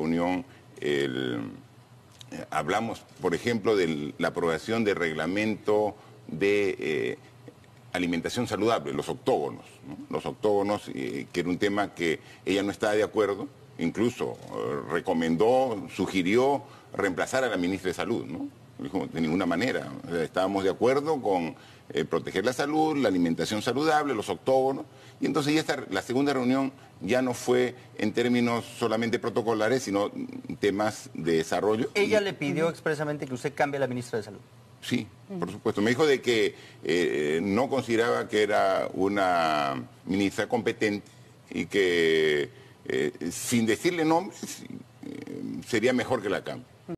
Unión eh, hablamos, por ejemplo, de la aprobación del reglamento de eh, alimentación saludable, los octógonos, los octógonos, eh, que era un tema que ella no estaba de acuerdo, incluso recomendó, sugirió reemplazar a la ministra de Salud, ¿no? de ninguna manera, estábamos de acuerdo con eh, proteger la salud, la alimentación saludable, los octógonos. Y entonces ya la segunda reunión ya no fue en términos solamente protocolares, sino temas de desarrollo. Ella le pidió expresamente que usted cambie la ministra de Salud. Sí, por supuesto. Me dijo de que eh, no consideraba que era una ministra competente y que eh, sin decirle nombres sería mejor que la cambie.